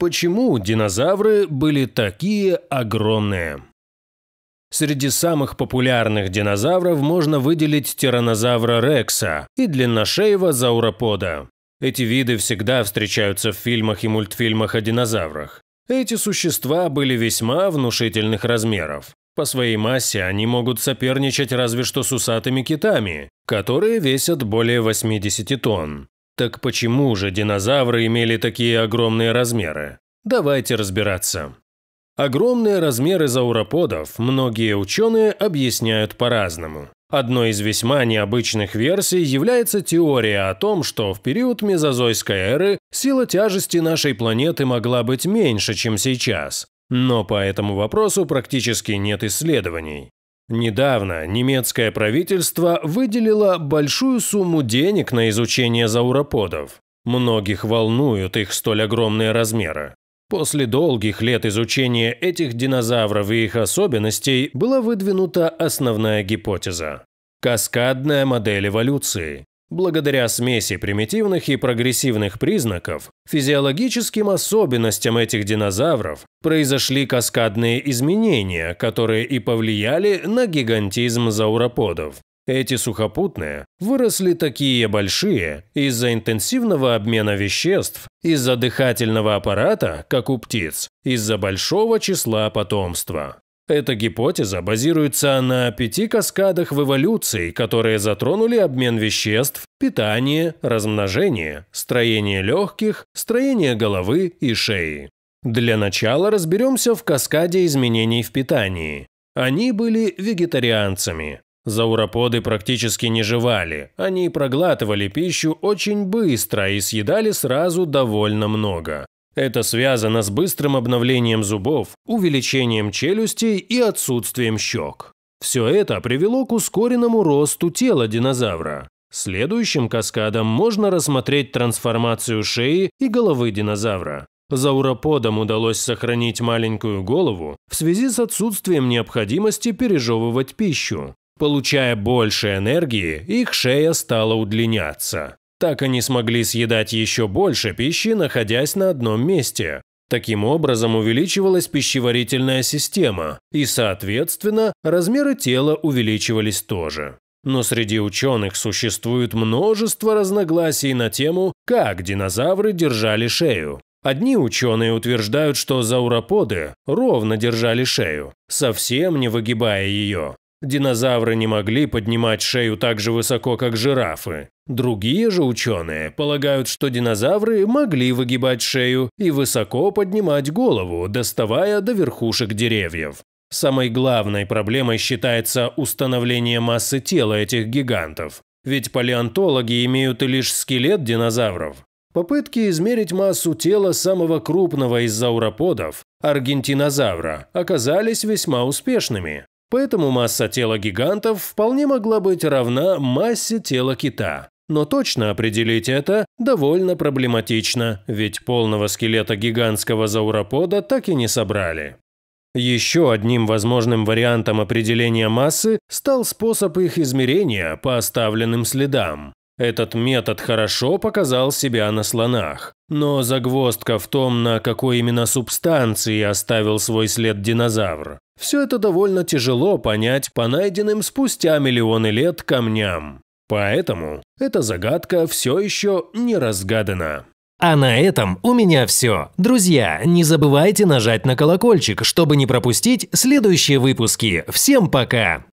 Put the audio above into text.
Почему динозавры были такие огромные? Среди самых популярных динозавров можно выделить тиранозавра Рекса и длинношеего зауропода. Эти виды всегда встречаются в фильмах и мультфильмах о динозаврах. Эти существа были весьма внушительных размеров. По своей массе они могут соперничать разве что с усатыми китами, которые весят более 80 тонн. Так почему же динозавры имели такие огромные размеры? Давайте разбираться. Огромные размеры зауроподов многие ученые объясняют по-разному. Одной из весьма необычных версий является теория о том, что в период мезозойской эры сила тяжести нашей планеты могла быть меньше, чем сейчас. Но по этому вопросу практически нет исследований. Недавно немецкое правительство выделило большую сумму денег на изучение зауроподов. Многих волнуют их столь огромные размеры. После долгих лет изучения этих динозавров и их особенностей была выдвинута основная гипотеза – каскадная модель эволюции. Благодаря смеси примитивных и прогрессивных признаков, физиологическим особенностям этих динозавров произошли каскадные изменения, которые и повлияли на гигантизм зауроподов. Эти сухопутные выросли такие большие из-за интенсивного обмена веществ, из-за дыхательного аппарата, как у птиц, из-за большого числа потомства. Эта гипотеза базируется на пяти каскадах в эволюции, которые затронули обмен веществ, питание, размножение, строение легких, строение головы и шеи. Для начала разберемся в каскаде изменений в питании. Они были вегетарианцами. Зауроподы практически не жевали, они проглатывали пищу очень быстро и съедали сразу довольно много. Это связано с быстрым обновлением зубов, увеличением челюстей и отсутствием щек. Все это привело к ускоренному росту тела динозавра. Следующим каскадом можно рассмотреть трансформацию шеи и головы динозавра. Зауроподам удалось сохранить маленькую голову в связи с отсутствием необходимости пережевывать пищу. Получая больше энергии, их шея стала удлиняться. Так они смогли съедать еще больше пищи, находясь на одном месте. Таким образом увеличивалась пищеварительная система, и, соответственно, размеры тела увеличивались тоже. Но среди ученых существует множество разногласий на тему, как динозавры держали шею. Одни ученые утверждают, что зауроподы ровно держали шею, совсем не выгибая ее, Динозавры не могли поднимать шею так же высоко, как жирафы. Другие же ученые полагают, что динозавры могли выгибать шею и высоко поднимать голову, доставая до верхушек деревьев. Самой главной проблемой считается установление массы тела этих гигантов. Ведь палеонтологи имеют лишь скелет динозавров. Попытки измерить массу тела самого крупного из зауроподов, аргентинозавра, оказались весьма успешными. Поэтому масса тела гигантов вполне могла быть равна массе тела кита. Но точно определить это довольно проблематично, ведь полного скелета гигантского зауропода так и не собрали. Еще одним возможным вариантом определения массы стал способ их измерения по оставленным следам. Этот метод хорошо показал себя на слонах. Но загвоздка в том, на какой именно субстанции оставил свой след динозавр. Все это довольно тяжело понять по найденным спустя миллионы лет камням. Поэтому эта загадка все еще не разгадана. А на этом у меня все. Друзья, не забывайте нажать на колокольчик, чтобы не пропустить следующие выпуски. Всем пока!